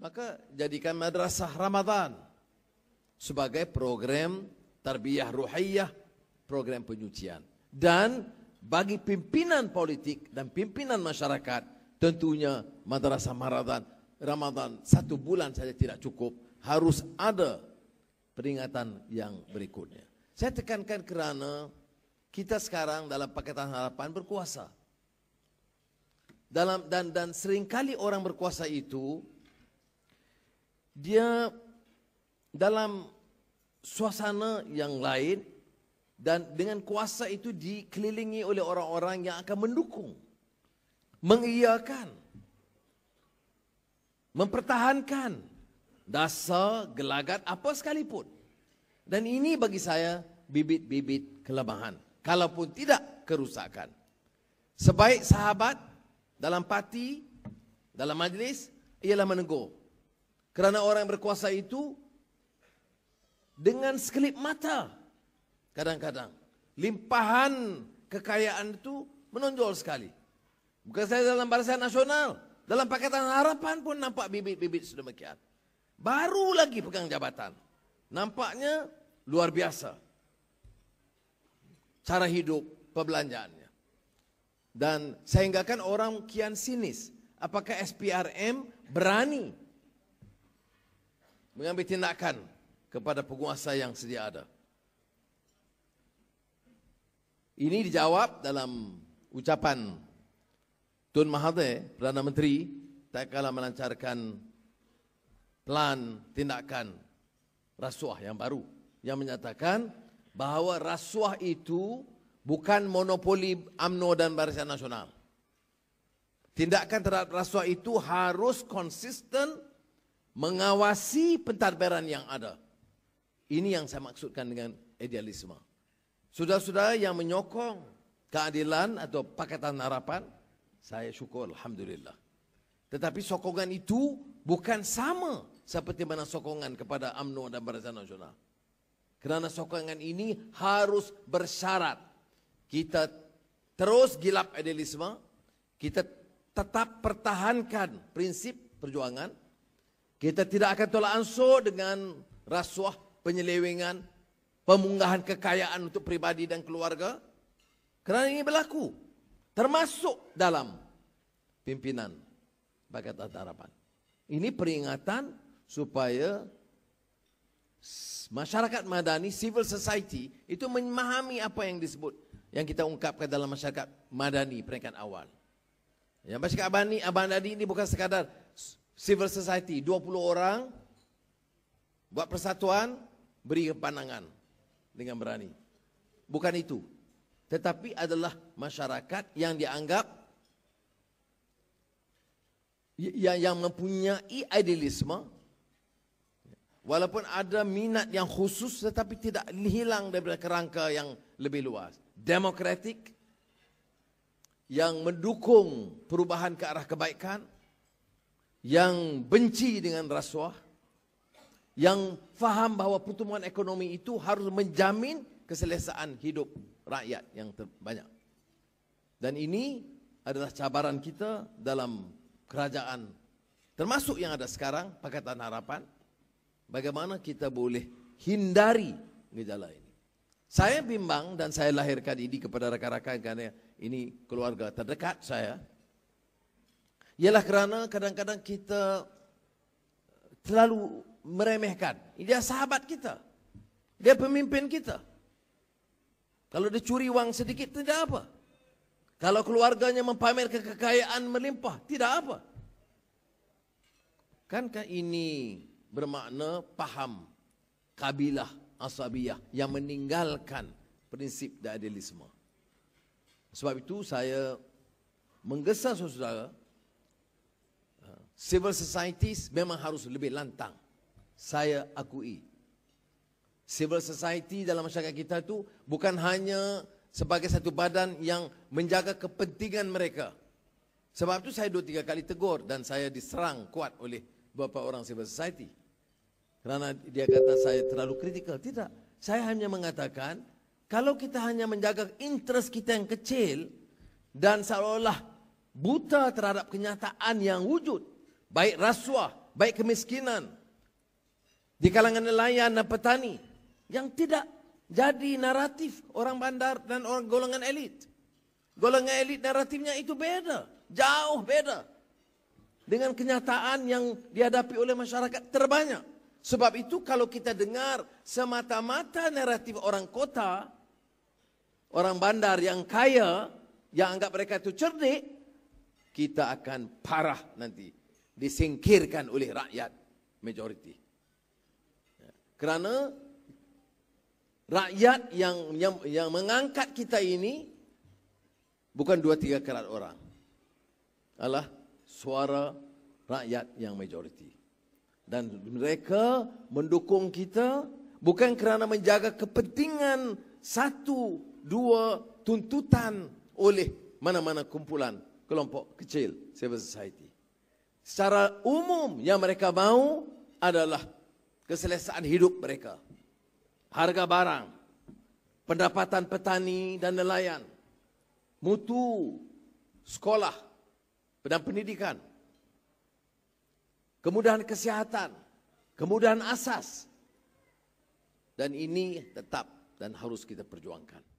Maka jadikan madrasah Ramadan sebagai program tarbiyah ruhiyah, program penyucian. Dan bagi pimpinan politik dan pimpinan masyarakat, tentunya madrasah Ramadan, Ramadan satu bulan saja tidak cukup, harus ada peringatan yang berikutnya. Saya tekankan kerana kita sekarang dalam Pakatan Harapan berkuasa. Dalam dan dan seringkali orang berkuasa itu dia dalam suasana yang lain dan dengan kuasa itu dikelilingi oleh orang-orang yang akan mendukung, mengiyakan, mempertahankan dasar, gelagat, apa sekalipun. Dan ini bagi saya bibit-bibit kelemahan. Kalaupun tidak kerusakan. Sebaik sahabat dalam parti, dalam majlis, ialah menegur. Kerana orang yang berkuasa itu dengan sekelip mata kadang-kadang limpahan kekayaan itu menonjol sekali. Bukan saya dalam barisan nasional, dalam paketan harapan pun nampak bibit-bibit sedemikian. Baru lagi pegang jabatan. Nampaknya luar biasa. Cara hidup, perbelanjaannya. Dan sehinggakan orang kian sinis. Apakah SPRM berani mengambil tindakan kepada penguasa yang sedia ada. Ini dijawab dalam ucapan Tun Mahathir, Perdana Menteri, tak kala melancarkan plan tindakan rasuah yang baru. Yang menyatakan bahawa rasuah itu bukan monopoli UMNO dan Barisan Nasional. Tindakan terhadap rasuah itu harus konsisten mengawasi pentadbiran yang ada. Ini yang saya maksudkan dengan idealisme. Saudara-saudara yang menyokong keadilan atau Pakatan Harapan, saya syukur Alhamdulillah. Tetapi sokongan itu bukan sama seperti mana sokongan kepada UMNO dan Barisan Nasional. Kerana sokongan ini harus bersyarat. Kita terus gilap idealisme, kita tetap pertahankan prinsip perjuangan, kita tidak akan tolak ansur dengan rasuah, penyelewengan, pemunggahan kekayaan untuk pribadi dan keluarga. Kerana ini berlaku. Termasuk dalam pimpinan bagi Tata Harapan. Ini peringatan supaya masyarakat madani, civil society itu memahami apa yang disebut yang kita ungkapkan dalam masyarakat madani peringkat awal. Yang masyarakat abani, abang ini bukan sekadar civil society 20 orang buat persatuan beri pandangan dengan berani bukan itu tetapi adalah masyarakat yang dianggap yang yang mempunyai idealisme walaupun ada minat yang khusus tetapi tidak hilang daripada kerangka yang lebih luas demokratik yang mendukung perubahan ke arah kebaikan yang benci dengan rasuah, yang faham bahawa pertumbuhan ekonomi itu harus menjamin keselesaan hidup rakyat yang terbanyak. Dan ini adalah cabaran kita dalam kerajaan termasuk yang ada sekarang, Pakatan Harapan, bagaimana kita boleh hindari gejala ini. Saya bimbang dan saya lahirkan ini kepada rakan-rakan kerana ini keluarga terdekat saya, ialah kerana kadang-kadang kita terlalu meremehkan. Dia sahabat kita. Dia pemimpin kita. Kalau dia curi wang sedikit, tidak apa. Kalau keluarganya mempamerkan kekayaan melimpah, tidak apa. Kankah ini bermakna paham kabilah asabiyah yang meninggalkan prinsip dan idealisme. Sebab itu saya menggesa saudara-saudara civil societies memang harus lebih lantang. Saya akui. Civil society dalam masyarakat kita tu bukan hanya sebagai satu badan yang menjaga kepentingan mereka. Sebab tu saya dua tiga kali tegur dan saya diserang kuat oleh beberapa orang civil society. Kerana dia kata saya terlalu kritikal. Tidak. Saya hanya mengatakan kalau kita hanya menjaga interest kita yang kecil dan seolah-olah buta terhadap kenyataan yang wujud baik rasuah, baik kemiskinan di kalangan nelayan dan petani yang tidak jadi naratif orang bandar dan orang golongan elit. Golongan elit naratifnya itu beda, jauh beda dengan kenyataan yang dihadapi oleh masyarakat terbanyak. Sebab itu kalau kita dengar semata-mata naratif orang kota, orang bandar yang kaya, yang anggap mereka itu cerdik, kita akan parah nanti disingkirkan oleh rakyat majoriti. Ya. Kerana rakyat yang, yang yang mengangkat kita ini bukan dua tiga kerat orang. Allah suara rakyat yang majoriti. Dan mereka mendukung kita bukan kerana menjaga kepentingan satu dua tuntutan oleh mana-mana kumpulan kelompok kecil civil society secara umum yang mereka mahu adalah keselesaan hidup mereka. Harga barang, pendapatan petani dan nelayan, mutu, sekolah dan pendidikan, kemudahan kesihatan, kemudahan asas. Dan ini tetap dan harus kita perjuangkan.